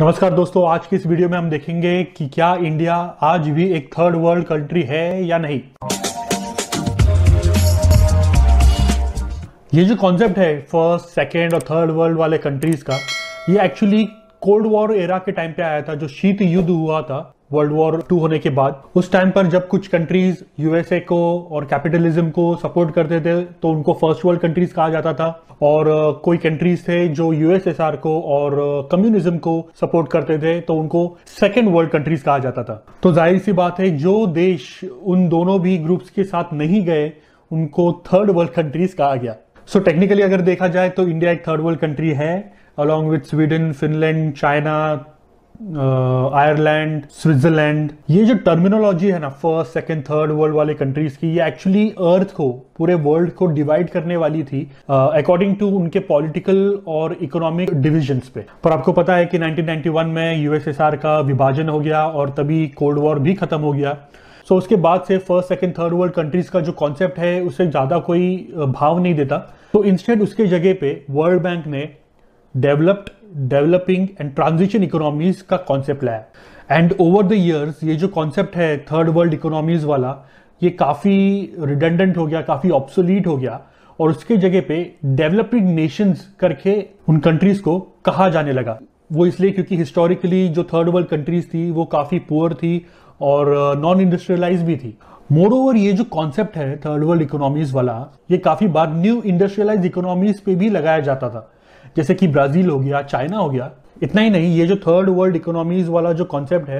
नमस्कार दोस्तों आज की इस वीडियो में हम देखेंगे कि क्या इंडिया आज भी एक थर्ड वर्ल्ड कंट्री है या नहीं ये जो कॉन्सेप्ट है फर्स्ट सेकेंड और थर्ड वर्ल्ड वाले कंट्रीज का ये एक्चुअली कोल्ड वॉर एरा के टाइम पे आया था जो शीत युद्ध हुआ था वर्ल्ड वॉर टू होने के बाद उस टाइम पर जब कुछ कंट्रीज यूएसए को और कैपिटलिज्म को सपोर्ट करते थे तो उनको फर्स्ट वर्ल्ड कंट्रीज कहा जाता था और कोई कंट्रीज थे जो यूएसएसआर को और कम्युनिज्म को सपोर्ट करते थे तो उनको सेकेंड वर्ल्ड कंट्रीज कहा जाता था तो जाहिर सी बात है जो देश उन दोनों भी ग्रुप्स के साथ नहीं गए उनको थर्ड वर्ल्ड कंट्रीज कहा गया सो so, टेक्निकली अगर देखा जाए तो इंडिया एक थर्ड वर्ल्ड कंट्री है along with Sweden Finland China Ireland Switzerland ये जो टर्मिनोलॉजी है ना फर्स्ट सेकेंड थर्ड वर्ल्ड वाले कंट्रीज की ये एक्चुअली अर्थ को पूरे वर्ल्ड को डिवाइड करने वाली थी अकॉर्डिंग uh, टू उनके पॉलिटिकल और इकोनॉमिक डिविजन्स पे पर आपको पता है कि 1991 में यूएसएसआर का विभाजन हो गया और तभी कोल्ड वॉर भी खत्म हो गया सो so, उसके बाद से first second third world countries का जो कॉन्सेप्ट है उसे ज़्यादा कोई भाव नहीं देता तो इंस्टेड उसके जगह पे वर्ल्ड बैंक ने developed developing and transition economies का कॉन्सेप्ट लाया एंड ओवर द ईयर्स ये जो कॉन्सेप्ट है थर्ड वर्ल्ड इकोनॉमीज वाला ये काफ़ी रिडेंडेंट हो गया काफ़ी ऑप्सोलीट हो गया और उसके जगह पे डेवलपिंग नेशंस करके उन कंट्रीज को कहा जाने लगा वो इसलिए क्योंकि हिस्टोरिकली जो थर्ड वर्ल्ड कंट्रीज थी वो काफ़ी पुअर थी और नॉन uh, इंडस्ट्रियलाइज भी थी मोर ओवर ये जो कॉन्सेप्ट है थर्ड वर्ल्ड इकोनॉमीज वाला ये काफ़ी बार न्यू इंडस्ट्रियलाइज इकोनॉमीज पे भी लगाया जाता था जैसे कि ब्राज़ील हो गया चाइना हो गया इतना ही नहीं ये जो थर्ड वर्ल्ड इकोनॉमीज वाला जो कॉन्सेप्ट है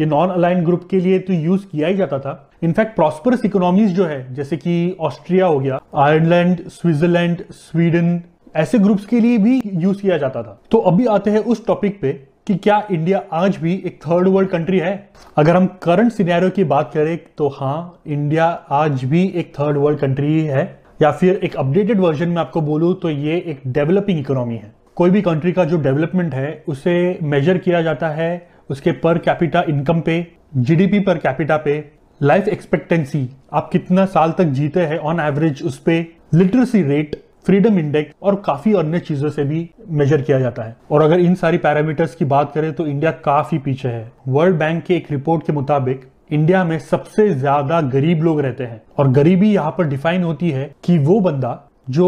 ये नॉन अलाइन ग्रुप के लिए तो यूज़ किया ही जाता था इनफैक्ट प्रॉस्परस इकोनॉमीज जो है जैसे कि ऑस्ट्रिया हो गया आयरलैंड स्विट्जरलैंड स्वीडन ऐसे ग्रुप्स के लिए भी यूज़ किया जाता था तो अभी आते हैं उस टॉपिक पे कि क्या इंडिया आज भी एक थर्ड वर्ल्ड कंट्री है अगर हम करंट सिनेरियो की बात करें तो हाँ इंडिया आज भी एक थर्ड वर्ल्ड कंट्री है या फिर एक अपडेटेड वर्जन में आपको बोलूँ तो ये एक डेवलपिंग इकोनॉमी है कोई भी कंट्री का जो डेवलपमेंट है उसे मेजर किया जाता है उसके पर कैपिटा इनकम पे जीडीपी पर कैपिटा पे लाइफ एक्सपेक्टेंसी आप कितना साल तक जीते हैं ऑन एवरेज उस पर लिटरेसी रेट फ्रीडम इंडेक्स और काफी अन्य चीजों से भी मेजर किया जाता है और अगर इन सारी पैरामीटर्स की बात करें तो इंडिया काफी पीछे है वर्ल्ड बैंक के एक रिपोर्ट के मुताबिक इंडिया में सबसे ज्यादा गरीब लोग रहते हैं और गरीबी यहाँ पर डिफाइन होती है कि वो बंदा जो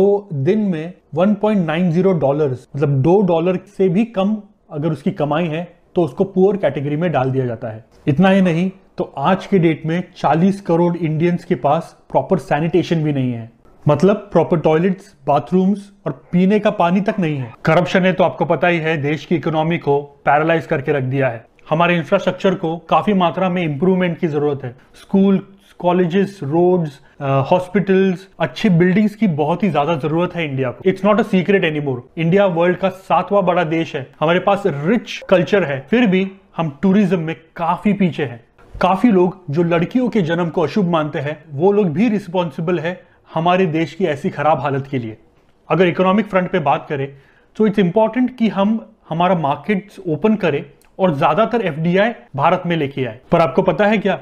दिन में 1.90 डॉलर्स मतलब दो डॉलर से भी कम अगर उसकी कमाई है तो उसको पुअर कैटेगरी में डाल दिया जाता है इतना ही नहीं तो आज के डेट में 40 करोड़ इंडियंस के पास प्रॉपर सैनिटेशन भी नहीं है मतलब प्रॉपर टॉयलेट्स बाथरूम्स और पीने का पानी तक नहीं है करप्शन ने तो आपको पता ही है देश की इकोनॉमी को पैरालाइज करके रख दिया है हमारे इंफ्रास्ट्रक्चर को काफ़ी मात्रा में इम्प्रूवमेंट की ज़रूरत है स्कूल कॉलेजेस रोड्स हॉस्पिटल्स अच्छी बिल्डिंग्स की बहुत ही ज्यादा जरूरत है इंडिया को it's not a secret any more India world का सातवां बड़ा देश है हमारे पास रिच कल्चर है फिर भी हम टूरिज्म में काफी पीछे हैं काफी लोग जो लड़कियों के जन्म को अशुभ मानते हैं वो लोग भी रिस्पॉन्सिबल है हमारे देश की ऐसी खराब हालत के लिए अगर इकोनॉमिक फ्रंट पे बात करें तो इट्स इंपॉर्टेंट कि हम हमारा मार्केट्स ओपन करें और ज्यादातर एफ भारत में लेके आए पर आपको पता है क्या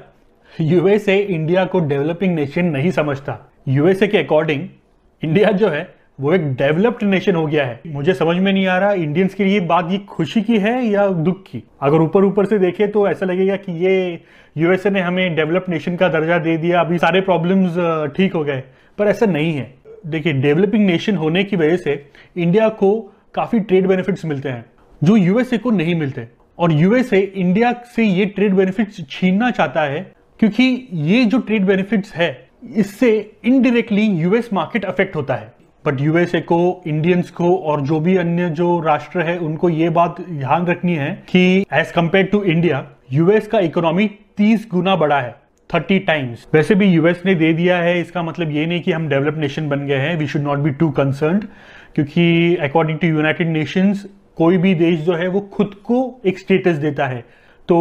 यूएसए इंडिया को डेवलपिंग नेशन नहीं समझता यूएसए के अकॉर्डिंग इंडिया जो है वो एक डेवलप्ड नेशन हो गया है मुझे समझ में नहीं आ रहा इंडियंस के लिए बात ये खुशी की है या दुख की अगर ऊपर ऊपर से देखें तो ऐसा लगेगा कि ये यूएसए ने हमें डेवलप्ड नेशन का दर्जा दे दिया अभी सारे प्रॉब्लम्स ठीक हो गए पर ऐसा नहीं है देखिए डेवलपिंग नेशन होने की वजह से इंडिया को काफ़ी ट्रेड बेनिफिट्स मिलते हैं जो यूएसए को नहीं मिलते और यूएसए इंडिया से ये ट्रेड बेनिफिट्स छीनना चाहता है क्योंकि ये जो ट्रेड बेनिफिट्स है इससे इनडायरेक्टली यूएस मार्केट अफेक्ट होता है बट यूएसए को इंडियंस को और जो भी अन्य जो राष्ट्र है उनको ये बात ध्यान रखनी है कि as compare to India US का इकोनॉमी तीस गुना बड़ा है थर्टी टाइम्स वैसे भी यूएस ने दे दिया है इसका मतलब ये नहीं कि हम डेवलप नेशन बन गए हैं we should not be too concern क्योंकि अकॉर्डिंग टू यूनाइटेड नेशंस कोई भी देश जो है वो खुद को एक स्टेटस देता है तो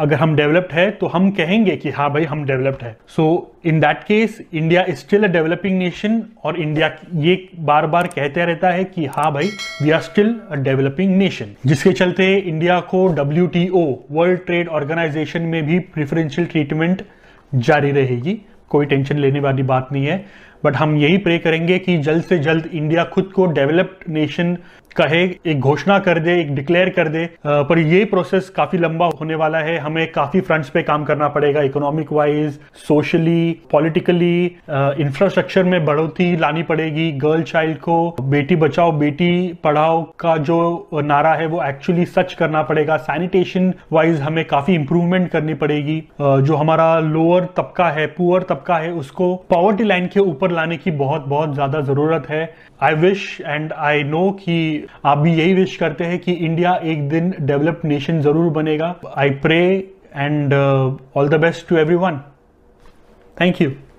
अगर हम डेवलप्ड है तो हम कहेंगे कि हाँ भाई हम डेवलप्ड है so in that case India is still a developing nation और इंडिया ये बार बार कहते रहता है कि हाँ भाई we are still a developing nation जिसके चलते इंडिया को W T O world trade organization में भी प्रिफरेंशियल ट्रीटमेंट जारी रहेगी कोई टेंशन लेने वाली बात नहीं है बट हम यही प्रे करेंगे कि जल्द से जल्द इंडिया खुद को डेवलप्ड नेशन कहे एक घोषणा कर दे एक डिक्लेयर कर दे पर ये प्रोसेस काफी लंबा होने वाला है हमें काफी फ्रंट्स पे काम करना पड़ेगा economic wise socially politically infrastructure में बढ़ोतरी लानी पड़ेगी गर्ल चाइल्ड को बेटी बचाओ बेटी पढ़ाओ का जो नारा है वो एक्चुअली सच करना पड़ेगा सैनिटेशन वाइज हमें काफी इंप्रूवमेंट करनी पड़ेगी जो हमारा लोअर तबका है पुअर तबका है उसको पॉवर्टी लाइन के ऊपर लाने की बहुत बहुत ज़्यादा ज़रूरत है I wish and I know कि आप भी यही विश करते हैं कि इंडिया एक दिन डेवलप्ड नेशन ज़रूर बनेगा I pray and all the best to everyone thank you